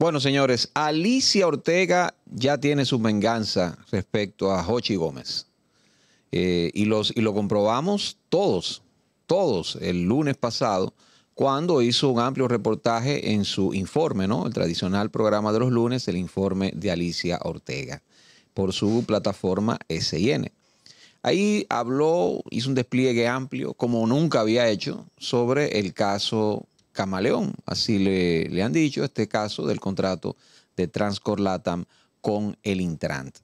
Bueno, señores, Alicia Ortega ya tiene su venganza respecto a Jochi Gómez. Eh, y, los, y lo comprobamos todos, todos, el lunes pasado, cuando hizo un amplio reportaje en su informe, ¿no? El tradicional programa de los lunes, el informe de Alicia Ortega, por su plataforma SIN. Ahí habló, hizo un despliegue amplio, como nunca había hecho, sobre el caso camaleón. Así le, han dicho este caso del contrato de Transcorlatam con el Intrant.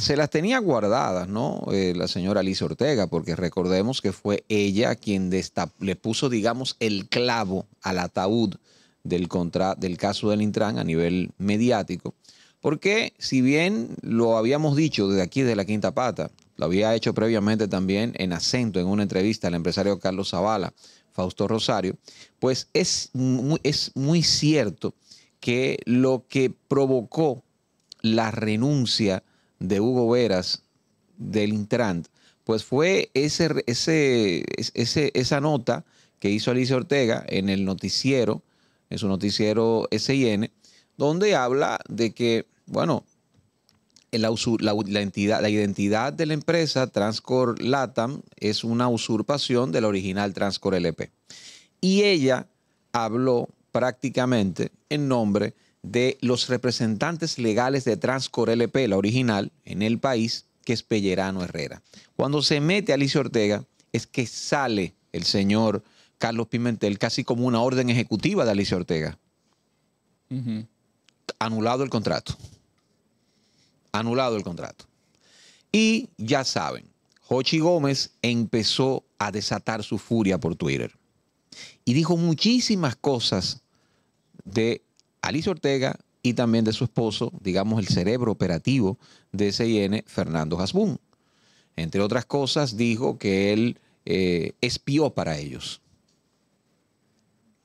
Se las tenía guardadas, ¿no? Eh, la señora Liz Ortega, porque recordemos que fue ella quien le puso, digamos, el clavo al ataúd del, del caso del Intran a nivel mediático. Porque si bien lo habíamos dicho desde aquí, desde la quinta pata, lo había hecho previamente también en acento, en una entrevista al empresario Carlos Zavala, Fausto Rosario, pues es muy, es muy cierto que lo que provocó la renuncia de Hugo Veras del Intran, pues fue ese, ese, esa nota que hizo Alicia Ortega en el noticiero, en su noticiero SIN, donde habla de que, bueno, la, identidad de la empresa Transcor Latam es una usurpación de la original Transcor LP. Y ella habló prácticamente en nombre de los representantes legales de Transcor LP, la original, en el país, que es Pellerano Herrera. Cuando se mete Alicia Ortega, es que sale el señor Carlos Pimentel casi como una orden ejecutiva de Alicia Ortega. Anulado el contrato anulado el contrato. Y ya saben, Jochi Gómez empezó a desatar su furia por Twitter. Y dijo muchísimas cosas de Alicia Ortega y también de su esposo, digamos el cerebro operativo de SIN, Fernando Hasbún. Entre otras cosas, dijo que él eh, espió para ellos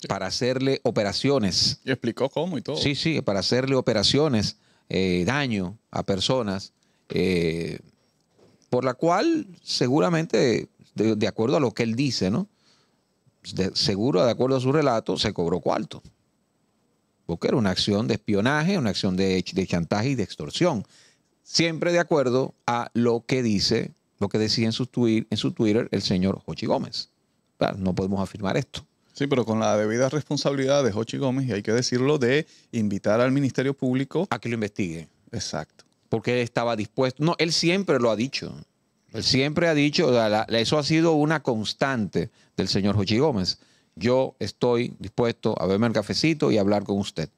para hacerle operaciones. Y explicó cómo y todo. Sí, sí, para hacerle operaciones eh, daño a personas, eh, por la cual seguramente, de, acuerdo a lo que él dice, ¿no? seguro, de acuerdo a su relato, se cobró cuarto. Porque era una acción de espionaje, una acción de, chantaje y de extorsión. Siempre de acuerdo a lo que dice, lo que decía en su, en su Twitter el señor Jochi Gómez. no podemos afirmar esto. Sí, pero con la debida responsabilidad de Jochi Gómez, y hay que decirlo, de invitar al Ministerio Público. A que lo investigue. Exacto. Porque él estaba dispuesto. No, él siempre lo ha dicho. Él siempre ha dicho, eso ha sido una constante del señor Jochi Gómez. Yo estoy dispuesto a verme el cafecito y hablar con usted.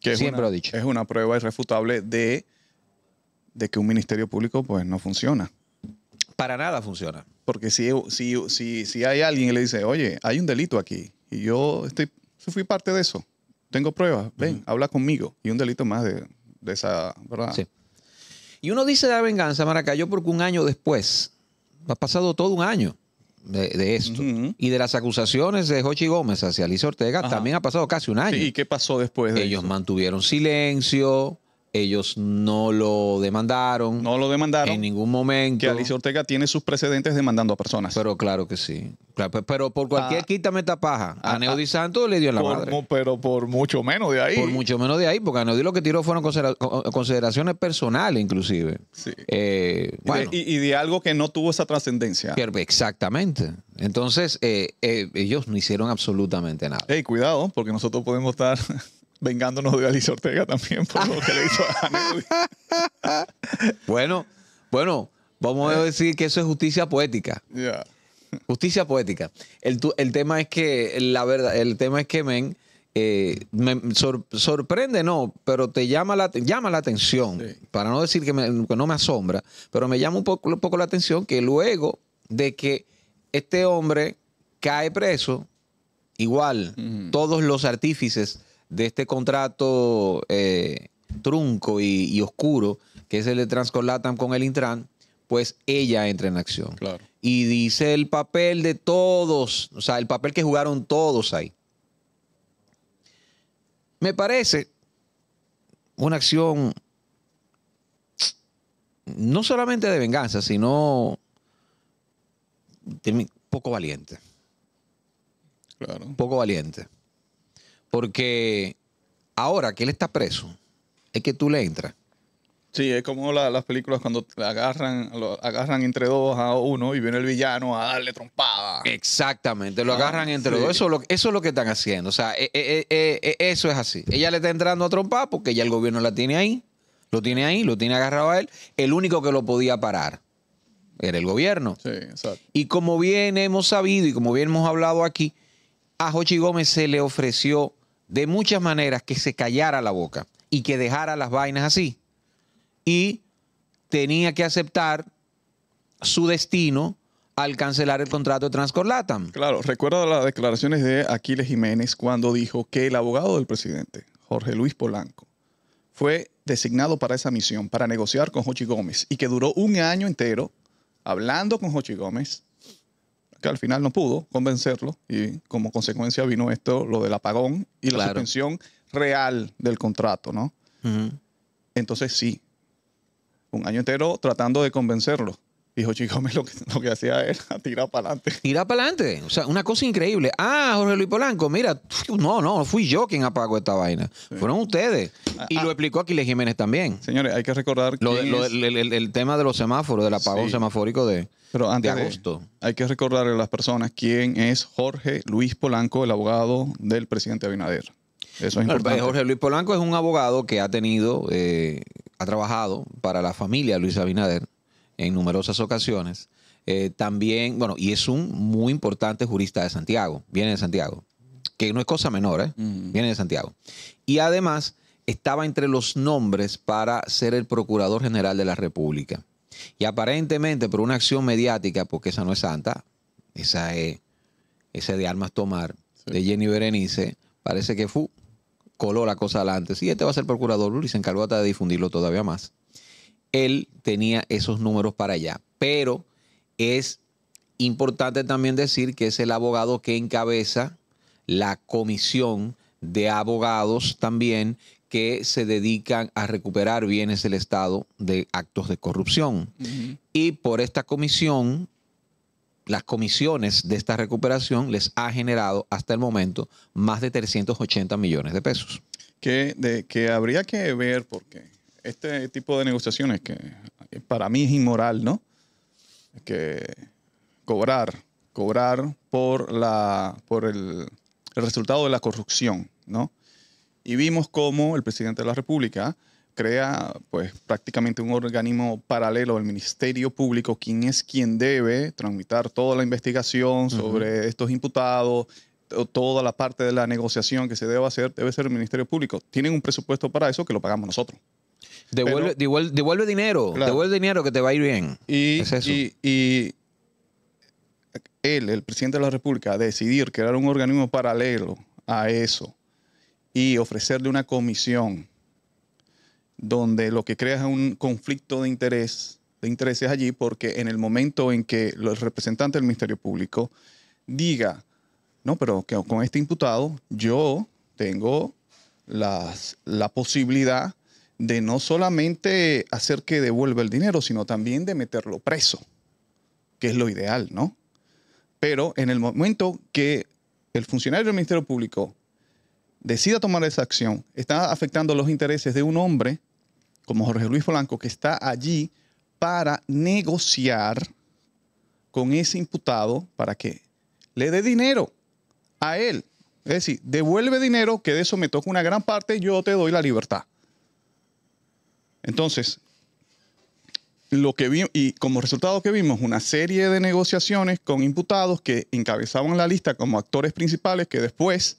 Que siempre lo ha dicho. Es una prueba irrefutable de, de que un Ministerio Público pues no funciona. Para nada funciona. Porque si, si, si, si hay alguien que le dice, oye, hay un delito aquí, y yo estoy, fui parte de eso. Tengo pruebas. Ven, habla conmigo. Y un delito más de, esa, ¿verdad? Y uno dice la venganza, Maracayo, porque un año después, ha pasado todo un año de, esto. Y de las acusaciones de Jochi Gómez hacia Alicia Ortega, también ha pasado casi un año. ¿Y qué pasó después de Ellos mantuvieron silencio, ellos no lo demandaron. No lo demandaron. En ningún momento. Que Alicia Ortega tiene sus precedentes demandando a personas. Pero claro que sí. pero por cualquier ah. quítame esta paja. a ah, Neody ah. Santos le dio en la por, madre. Pero por mucho menos de ahí. Por mucho menos de ahí, porque a Neody lo que tiró fueron consideraciones personales, inclusive. Sí. Eh, y, de, algo que no tuvo esa trascendencia. Exactamente. Entonces, eh, eh, ellos no hicieron absolutamente nada. Ey, cuidado, porque nosotros podemos estar. vengándonos de Alice Ortega también por lo que le hizo a Ana. bueno, bueno, vamos a decir que eso es justicia poética. Justicia poética. El, tema es que, la verdad, el tema es que, men, eh, me sorprende, no, pero te llama la, llama la atención, para no decir que, no me asombra, pero me llama un poco, la atención que luego de que este hombre cae preso, igual, todos los artífices de este contrato eh, trunco y, oscuro, que es el de Transcolatam con el Intran, pues ella entra en acción. Y dice el papel de todos, o sea, el papel que jugaron todos ahí. Me parece una acción no solamente de venganza, sino poco valiente. Claro. Poco valiente. Porque ahora que él está preso, es que tú le entras. Sí, es como las películas cuando agarran, agarran entre dos a uno y viene el villano a darle trompada. Exactamente, lo ah, agarran entre dos. Eso, es lo, que están haciendo. O sea, eh, eh, eh, eso es así. Ella le está entrando a trompada porque ya el gobierno la tiene ahí, lo tiene ahí, lo tiene agarrado a él. El único que lo podía parar era el gobierno. Sí, exacto. Y como bien hemos sabido y como bien hemos hablado aquí, a Jochi Gómez se le ofreció de muchas maneras que se callara la boca y que dejara las vainas así. Y tenía que aceptar su destino al cancelar el contrato de Transcorlatam. Claro, recuerdo las declaraciones de Aquiles Jiménez cuando dijo que el abogado del presidente, Jorge Luis Polanco, fue designado para esa misión, para negociar con Jochi Gómez, y que duró un año entero hablando con Jochi Gómez, que al final no pudo convencerlo y como consecuencia vino esto, lo del apagón y la suspensión real del contrato, ¿no? Entonces sí, un año entero tratando de convencerlo. Dijo Chico lo que, lo que hacía era tirar para adelante. Tirar para adelante. O sea, una cosa increíble. Ah, Jorge Luis Polanco, mira, no, no, fui yo quien apagó esta vaina. Fueron ustedes. Ah, y ah. lo explicó Aquiles Jiménez también. Señores, hay que recordar que... el, tema de los semáforos, del apagón semafórico de, Pero agosto. hay que recordarle a las personas quién es Jorge Luis Polanco, el abogado del presidente Abinader. Eso es importante. Jorge Luis Polanco es un abogado que ha tenido, eh, ha trabajado para la familia Luis Abinader en numerosas ocasiones. Eh, también, bueno, y es un muy importante jurista de Santiago, viene de Santiago, que no es cosa menor, ¿eh? mm. viene de Santiago. Y además estaba entre los nombres para ser el Procurador General de la República. Y aparentemente por una acción mediática, porque esa no es santa, esa es, de armas tomar, de Jenny Berenice, parece que fue, coló la cosa adelante. Sí, este va a ser Procurador y se encargó hasta de difundirlo todavía más él tenía esos números para allá. Pero es importante también decir que es el abogado que encabeza la comisión de abogados también que se dedican a recuperar bienes del Estado de actos de corrupción. Y por esta comisión, las comisiones de esta recuperación les ha generado hasta el momento más de 380 millones de pesos. Que, de, que habría que ver porque este tipo de negociaciones que para mí es inmoral, ¿no? Que cobrar, cobrar por, la, por el, resultado de la corrupción, ¿no? Y vimos cómo el presidente de la República crea pues prácticamente un organismo paralelo al Ministerio Público, quien es quien debe tramitar toda la investigación sobre estos imputados, toda la parte de la negociación que se debe hacer, debe ser el Ministerio Público. Tienen un presupuesto para eso que lo pagamos nosotros. Devuelve, devuelve, dinero, devuelve dinero que te va a ir bien. Y, él, el presidente de la República, decidir crear un organismo paralelo a eso y ofrecerle una comisión donde lo que crea es un conflicto de interés, de intereses allí, porque en el momento en que el representante del Ministerio Público diga, no, pero que con este imputado yo tengo la posibilidad de no solamente hacer que devuelva el dinero, sino también de meterlo preso, que es lo ideal, ¿no? Pero en el momento que el funcionario del Ministerio Público decida tomar esa acción, está afectando los intereses de un hombre como Jorge Luis Polanco, que está allí para negociar con ese imputado para que le dé dinero a él. Es decir, devuelve dinero, que de eso me toca una gran parte, yo te doy la libertad. Entonces, lo que y como resultado que vimos una serie de negociaciones con imputados que encabezaban la lista como actores principales que después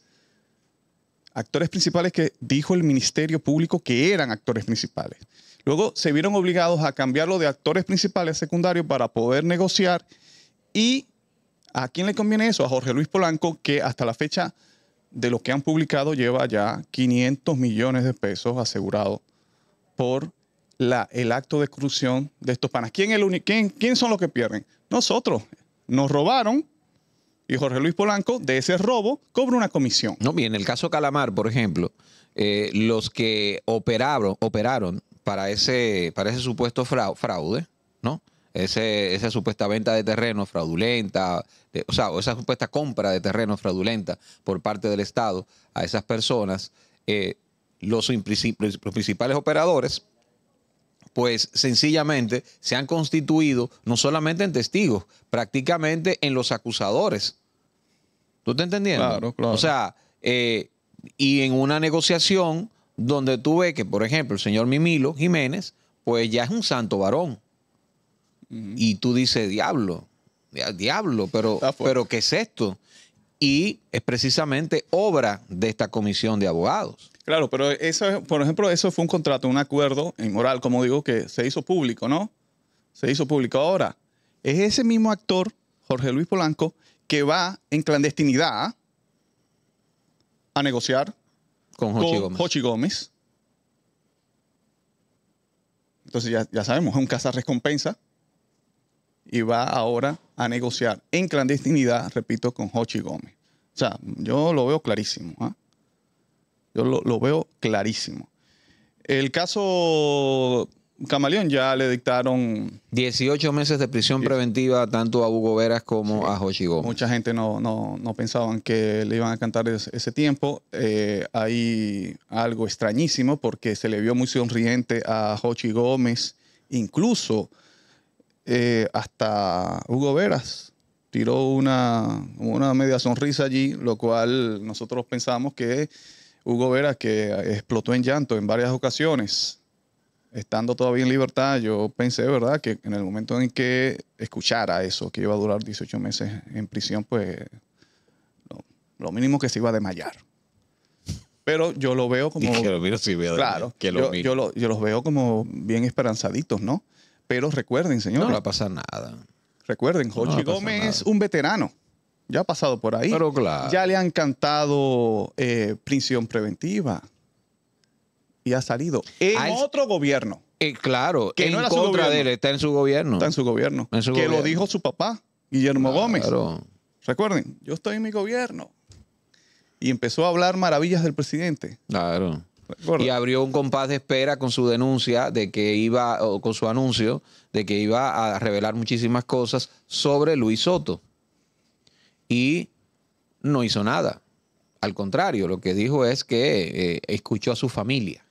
actores principales que dijo el Ministerio Público que eran actores principales. Luego se vieron obligados a cambiarlo de actores principales a secundarios para poder negociar. ¿Y a quién le conviene eso? A Jorge Luis Polanco, que hasta la fecha de lo que han publicado lleva ya 500 millones de pesos asegurados por la, el acto de exclusión de estos panas. ¿Quién, el quién, ¿Quién son los que pierden? Nosotros. Nos robaron, y Jorge Luis Polanco de ese robo cobra una comisión. No, bien, en el caso Calamar, por ejemplo, eh, los que operaron, operaron para ese, para ese supuesto fraude, ¿no? Ese, esa supuesta venta de terreno fraudulenta, o sea, esa supuesta compra de terreno fraudulenta por parte del Estado a esas personas, eh, los, principales operadores, pues sencillamente se han constituido no solamente en testigos, prácticamente en los acusadores. ¿Tú te entendiendo? Claro, claro. O sea, eh, y en una negociación donde tú ves que, por ejemplo, el señor Mimilo Jiménez, pues ya es un santo varón. Y tú dices, diablo, diablo, pero, pero ¿qué es esto? Y es precisamente obra de esta comisión de abogados. Claro, pero eso, por ejemplo, eso fue un contrato, un acuerdo en oral, como digo, que se hizo público, ¿no? Se hizo público. Ahora, es ese mismo actor, Jorge Luis Polanco, que va en clandestinidad a negociar con Hochi, Gómez. Entonces ya, sabemos, es un recompensa. y va ahora a negociar en clandestinidad, repito, con Jochi Gómez. O sea, yo lo veo clarísimo. ¿ah? Yo lo, veo clarísimo. El caso Camaleón ya le dictaron... 18 meses de prisión preventiva tanto a Hugo Veras como a Jochi Gómez. Mucha gente no, no, pensaban que le iban a cantar ese, tiempo. Eh, hay algo extrañísimo porque se le vio muy sonriente a Jochi Gómez, incluso eh, hasta Hugo Veras tiró una, una media sonrisa allí, lo cual nosotros pensamos que Hugo Vera, que explotó en llanto en varias ocasiones, estando todavía en libertad, yo pensé, ¿verdad?, que en el momento en que escuchara eso, que iba a durar 18 meses en prisión, pues lo, mínimo que se iba a desmayar. Pero yo lo veo como. Y que veo. yo, los veo como bien esperanzaditos, ¿no? Pero recuerden, señor. No va a pasar nada. Recuerden, Jorge Gómez es un veterano. Ya ha pasado por ahí. claro. Ya le han cantado eh, prisión preventiva. Y ha salido en ah, otro gobierno. Eh, claro, en no contra de él, está en su gobierno. Está en su gobierno. que lo dijo su papá, Guillermo claro. Gómez. Recuerden, yo estoy en mi gobierno. Y empezó a hablar maravillas del presidente. Claro. Y abrió un compás de espera con su denuncia de que iba, con su anuncio, de que iba a revelar muchísimas cosas sobre Luis Soto y no hizo nada. Al contrario, lo que dijo es que eh, escuchó a su familia.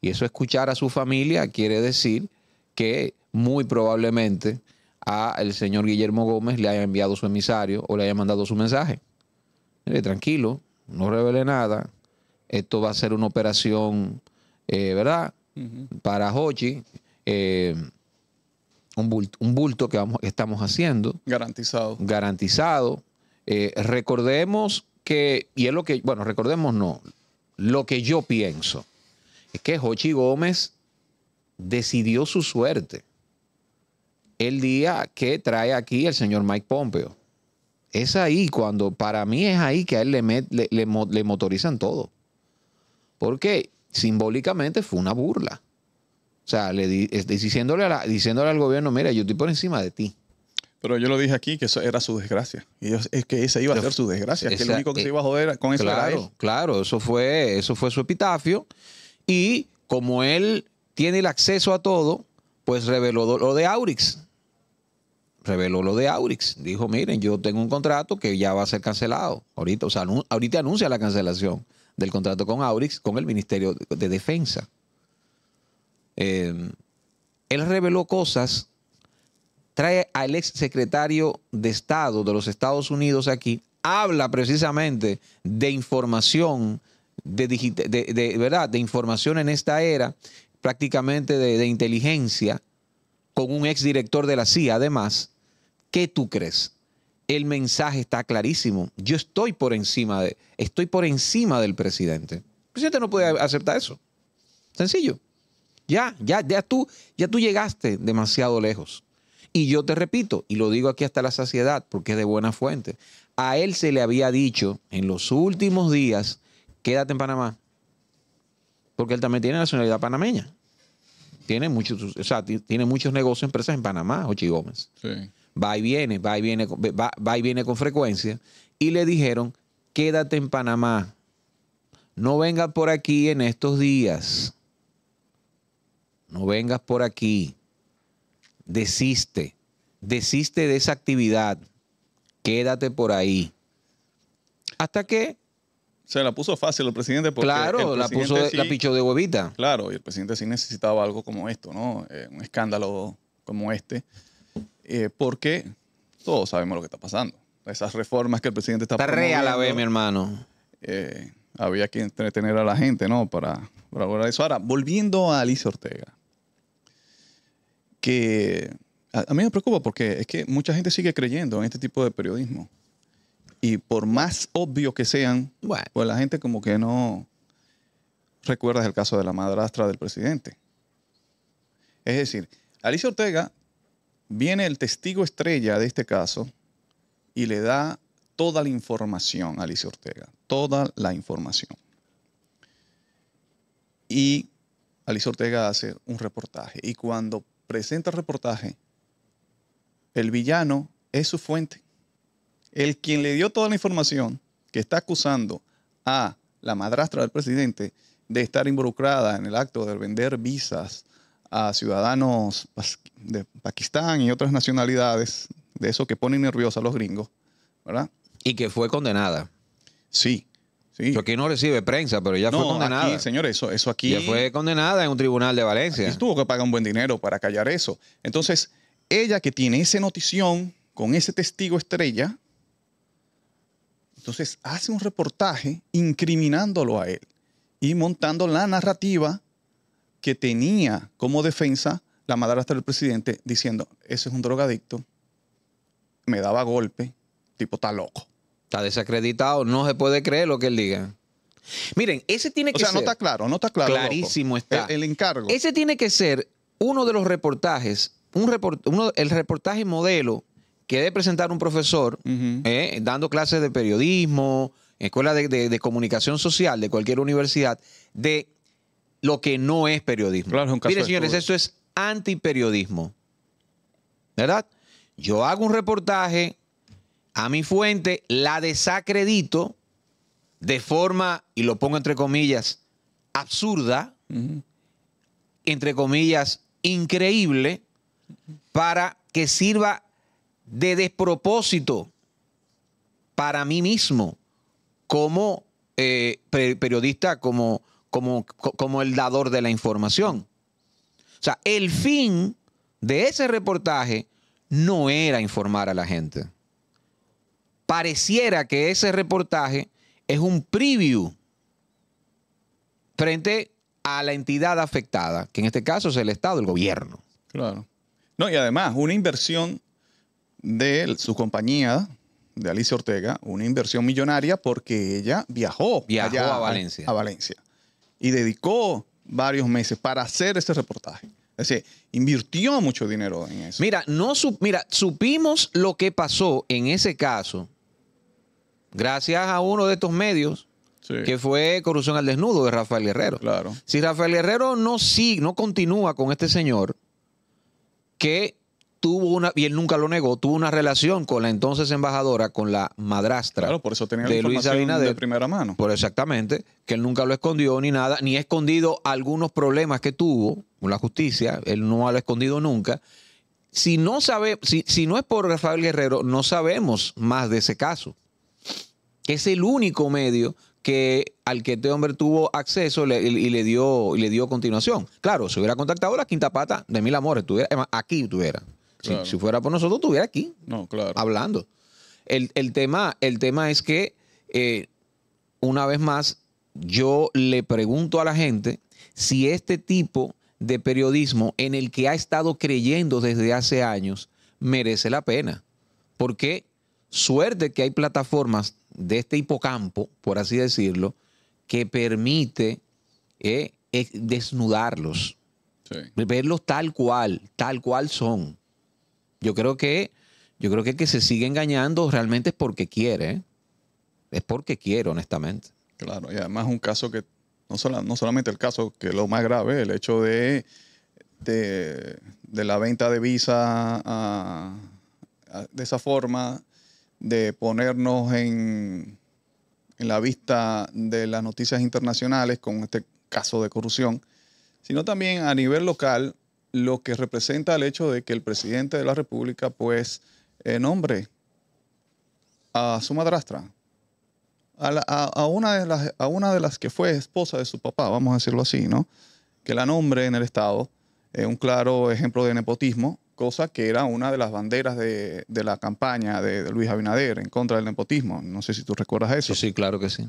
Y eso escuchar a su familia quiere decir que muy probablemente a el señor Guillermo Gómez le haya enviado su emisario o le haya mandado su mensaje. tranquilo, no revele nada. Esto va a ser una operación, eh, ¿verdad? Para Hochi. Eh, un bulto, que, vamos, estamos haciendo. Garantizado. Garantizado. Eh, recordemos que, y es lo que, bueno, recordemos no, lo que yo pienso es que Jochi Gómez decidió su suerte el día que trae aquí el señor Mike Pompeo. Es ahí cuando, para mí es ahí que a él le, le motorizan todo. Porque simbólicamente fue una burla. O sea, le diciéndole, diciéndole al gobierno, mira, yo estoy por encima de ti. Pero yo lo dije aquí, que eso era su desgracia. es que esa iba a ser su desgracia, que lo único que se eh, iba a joder con eso claro, Claro, eso fue, eso fue su epitafio. Y como él tiene el acceso a todo, pues reveló lo de Aurix. Reveló lo de Aurix. Dijo, miren, yo tengo un contrato que ya va a ser cancelado. Ahorita, ahorita anuncia la cancelación del contrato con Aurix, con el Ministerio de Defensa. Em, él reveló cosas, trae al ex secretario de Estado de los Estados Unidos aquí, habla precisamente de información, de, ¿verdad? de información en esta era, prácticamente de, inteligencia, con un ex director de la CIA, además. ¿Qué tú crees? El mensaje está clarísimo. Yo estoy por encima de, estoy por encima del presidente. El presidente no puede aceptar eso. Sencillo. Ya, ya, ya tú, ya tú llegaste demasiado lejos. Y yo te repito, y lo digo aquí hasta la saciedad, porque es de buena fuente, a él se le había dicho en los últimos días, quédate en Panamá, porque él también tiene nacionalidad panameña. Tiene muchos, o sea, tiene muchos negocios, empresas en Panamá, Ochi Gómez. Sí. Va y viene, va y viene, va, va y viene con frecuencia. Y le dijeron, quédate en Panamá, no venga por aquí en estos días no vengas por aquí, desiste, desiste de esa actividad, quédate por ahí. Hasta que... Se la puso fácil el presidente porque Claro, la puso la pichó de huevita. Claro, y el presidente sí necesitaba algo como esto, ¿no? Eh, un escándalo como este, eh, porque todos sabemos lo que está pasando. Esas reformas que el presidente está... Está a la vez, mi hermano. Eh, había que entretener a la gente, ¿no? Para, para lograr eso. Ahora, volviendo a Alicia Ortega que a, mí me preocupa porque es que mucha gente sigue creyendo en este tipo de periodismo. Y por más obvio que sean, pues la gente como que no recuerda el caso de la madrastra del presidente. Es decir, Alicia Ortega viene el testigo estrella de este caso y le da toda la información a Alicia Ortega, toda la información. Y Alicia Ortega hace un reportaje y cuando presenta el reportaje, el villano es su fuente. El quien le dio toda la información que está acusando a la madrastra del presidente de estar involucrada en el acto de vender visas a ciudadanos de Pakistán y otras nacionalidades, de eso que ponen nerviosa a los gringos, ¿verdad? Y que fue condenada. Sí, Sí. aquí no recibe prensa, pero ya fue condenada. Aquí, señor, eso, eso aquí. Ya fue condenada en un tribunal de Valencia. Aquí tuvo que pagar un buen dinero para callar eso. Entonces, ella que tiene esa notición con ese testigo estrella, entonces hace un reportaje incriminándolo a él y montando la narrativa que tenía como defensa la madrastra del presidente diciendo, ese es un drogadicto, me daba golpe, tipo está loco. Está desacreditado, no se puede creer lo que él diga. Miren, ese tiene que ser. O sea, no está claro, no está claro. Clarísimo está. El, encargo. Ese tiene que ser uno de los reportajes, un report, el reportaje modelo que debe presentar un profesor eh, dando clases de periodismo, escuela de, comunicación social de cualquier universidad, de lo que no es periodismo. Miren, señores, esto es antiperiodismo. ¿Verdad? Yo hago un reportaje a mi fuente, la desacredito de forma, y lo pongo entre comillas, absurda, entre comillas, increíble, para que sirva de despropósito para mí mismo como eh, periodista, como, como, como el dador de la información. O sea, el fin de ese reportaje no era informar a la gente pareciera que ese reportaje es un preview frente a la entidad afectada, que en este caso es el Estado, el gobierno. Claro. No, y además, una inversión de su compañía, de Alicia Ortega, una inversión millonaria porque ella viajó, viajó a Valencia. A, Valencia. Y dedicó varios meses para hacer este reportaje. Es decir, invirtió mucho dinero en eso. Mira, no mira, supimos lo que pasó en ese caso gracias a uno de estos medios, que fue Corrupción al Desnudo de Rafael Guerrero. Claro. Si Rafael Guerrero no, sí, no continúa con este señor, que tuvo una, y él nunca lo negó, tuvo una relación con la entonces embajadora, con la madrastra claro, por eso tenía de Luis De primera mano. Por exactamente, que él nunca lo escondió ni nada, ni ha escondido algunos problemas que tuvo con la justicia, él no lo ha escondido nunca. Si no, sabe, si, si no es por Rafael Guerrero, no sabemos más de ese caso es el único medio que al que este hombre tuvo acceso y le dio le dio continuación. Claro, si hubiera contactado la quinta pata de mil amores, aquí estuviera. Si, fuera por nosotros, estuviera aquí. No, claro. Hablando. El, tema, el tema es que, eh, una vez más, yo le pregunto a la gente si este tipo de periodismo en el que ha estado creyendo desde hace años merece la pena. Porque suerte que hay plataformas de este hipocampo, por así decirlo, que permite eh, desnudarlos, verlos tal cual, tal cual son. Yo creo que yo creo que que se sigue engañando realmente es porque quiere, ¿eh? es porque quiere, honestamente. Claro, y además un caso que no, no solamente el caso, que lo más grave, el hecho de, de, la venta de visa de esa forma de ponernos en, la vista de las noticias internacionales con este caso de corrupción, sino también a nivel local, lo que representa el hecho de que el presidente de la República, pues, eh, nombre a su madrastra, a, una de las, a una de las que fue esposa de su papá, vamos a decirlo así, ¿no? Que la nombre en el Estado, es eh, un claro ejemplo de nepotismo, cosa que era una de las banderas de, la campaña de, Luis Abinader en contra del nepotismo. No sé si tú recuerdas eso. Sí, claro que sí.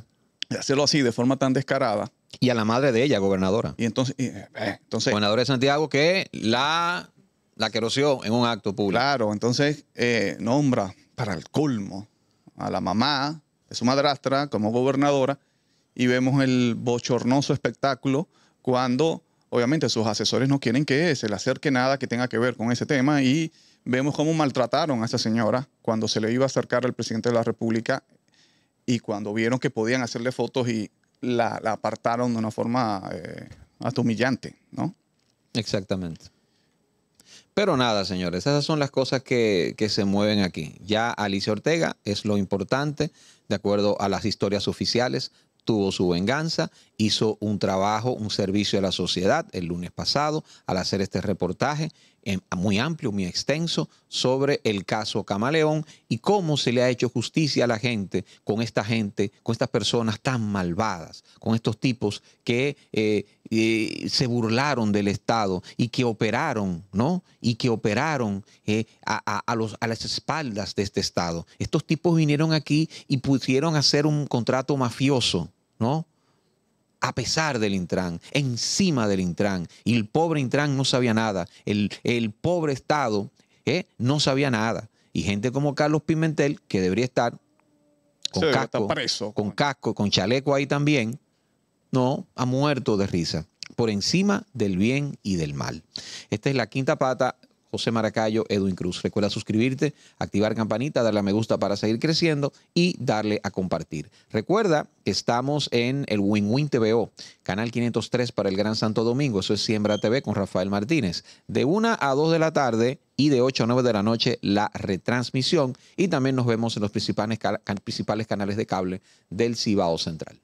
hacerlo así de forma tan descarada. Y a la madre de ella, gobernadora. Y entonces, eh, entonces gobernadora de Santiago que la, la querosió en un acto público. Claro, entonces eh, nombra para el colmo a la mamá de su madrastra como gobernadora y vemos el bochornoso espectáculo cuando obviamente sus asesores no quieren que se le acerque nada que tenga que ver con ese tema y vemos cómo maltrataron a esa señora cuando se le iba a acercar al presidente de la República y cuando vieron que podían hacerle fotos y la, apartaron de una forma eh, humillante, ¿no? Exactamente. Pero nada, señores, esas son las cosas que, que, se mueven aquí. Ya Alicia Ortega es lo importante, de acuerdo a las historias oficiales, tuvo su venganza, hizo un trabajo, un servicio a la sociedad el lunes pasado al hacer este reportaje muy amplio, muy extenso sobre el caso Camaleón y cómo se le ha hecho justicia a la gente con esta gente, con estas personas tan malvadas, con estos tipos que eh, eh, se burlaron del Estado y que operaron, ¿no? Y que operaron eh, a, a las espaldas de este Estado. Estos tipos vinieron aquí y pusieron a hacer un contrato mafioso, ¿no? a pesar del Intran, encima del Intran. Y el pobre Intran no sabía nada. El, pobre Estado ¿eh? no sabía nada. Y gente como Carlos Pimentel, que debería estar con casco, con pues. casco, con chaleco ahí también, no, ha muerto de risa por encima del bien y del mal. Esta es la quinta pata. José Maracayo, Edwin Cruz. Recuerda suscribirte, activar campanita, darle a me gusta para seguir creciendo y darle a compartir. Recuerda que estamos en el WinWin TVO, canal 503 para el Gran Santo Domingo. Eso es Siembra TV con Rafael Martínez. De 1 a 2 de la tarde y de 8 a 9 de la noche la retransmisión. Y también nos vemos en los principales, principales canales de cable del Cibao Central.